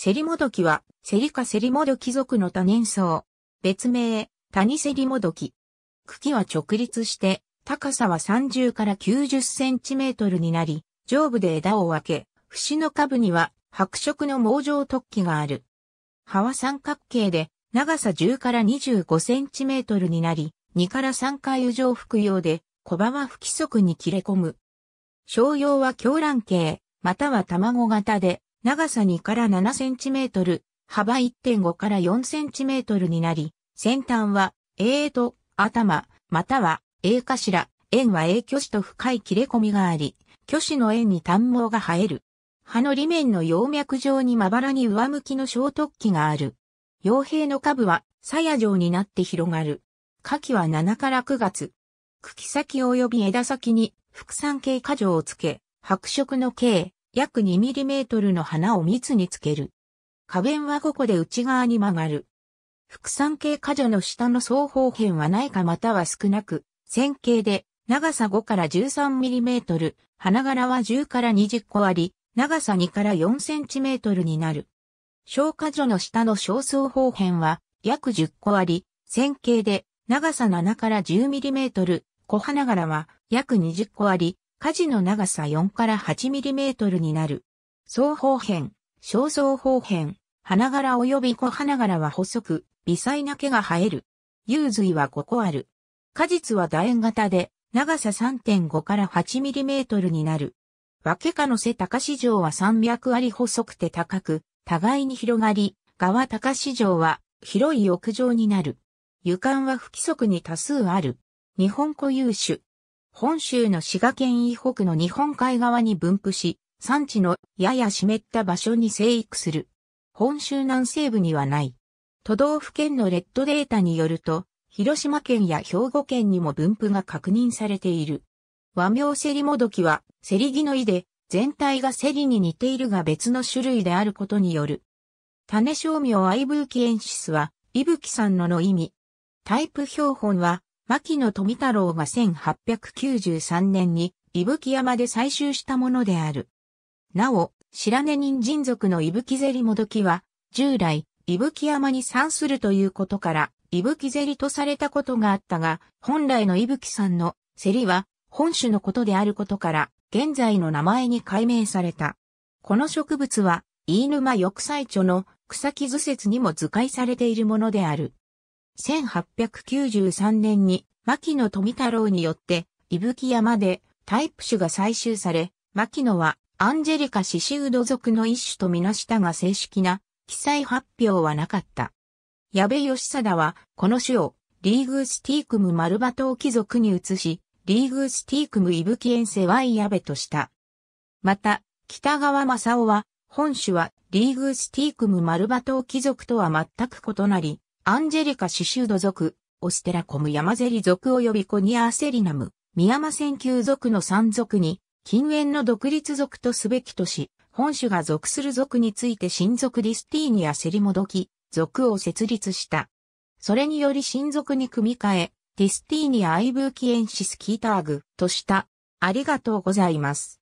セリモドキは、セリカセリモドキ族の多年草。別名、谷セリモドキ。茎は直立して、高さは30から90センチメートルになり、上部で枝を分け、節の下部には白色の毛状突起がある。葉は三角形で、長さ10から25センチメートルになり、2から3回油状服用で、小葉は不規則に切れ込む。商用は狂乱形、または卵型で、長さ2から7センチメートル、幅1.5から4センチメートルになり、先端は A と頭、または A 頭、円は A 虚子と深い切れ込みがあり、虚子の円に短毛が生える。葉の裏面の葉脈状にまばらに上向きの小突起がある。傭兵の下部は鞘状になって広がる。下期は7から9月。茎先及び枝先に副産系過剰をつけ、白色の茎、約 2mm の花を密につける。花弁は5個で内側に曲がる。副産形果樹の下の双方辺はないかまたは少なく、線形で長さ5から 13mm、花柄は10から20個あり、長さ2から 4cm になる。小果樹の下の小双方辺は約10個あり、線形で長さ7から 10mm、小花柄は約20個あり、火事の長さ4から8ミリメートルになる。双方辺、小双方辺、花柄及び小花柄は細く、微細な毛が生える。幽髄は5個ある。果実は楕円型で、長さ3.5から8ミリメートルになる。分けかの背高市場は300あり細くて高く、互いに広がり、側高市場は広い屋上になる。湯管は不規則に多数ある。日本固有種、本州の滋賀県以北の日本海側に分布し、産地のやや湿った場所に生育する。本州南西部にはない。都道府県のレッドデータによると、広島県や兵庫県にも分布が確認されている。和名セリモドキは、セリギの意で、全体がセリに似ているが別の種類であることによる。種商名アイブーキエンシスは、イブキさんのの意味。タイプ標本は、牧野富太郎が1893年に伊吹山で採集したものである。なお、白根人人族の伊吹ゼリもどきは、従来、伊吹山に産するということから、伊吹ゼリとされたことがあったが、本来の伊吹さんのセリは本種のことであることから、現在の名前に改名された。この植物は、飯沼翼祭著の草木図説にも図解されているものである。1893年に牧野富太郎によって、伊吹山でタイプ種が採集され、牧野はアンジェリカシシウド族の一種とみなしたが正式な記載発表はなかった。矢部義貞はこの種をリーグスティークムマルバトウ貴族に移し、リーグスティークムイブキエンセワイヤベとした。また、北川正夫は、本種はリーグスティークムマルバトウ貴族とは全く異なり、アンジェリカ・シシュード族、オステラコム・ヤマゼリ族及びコニアーセリナム、ミヤマセンキュー族の山族に、近縁の独立族とすべきとし、本種が属する族について親族リスティーニア・セリモドキ、族を設立した。それにより親族に組み替え、ディスティーニア・アイブーキエンシス・キーターグとした。ありがとうございます。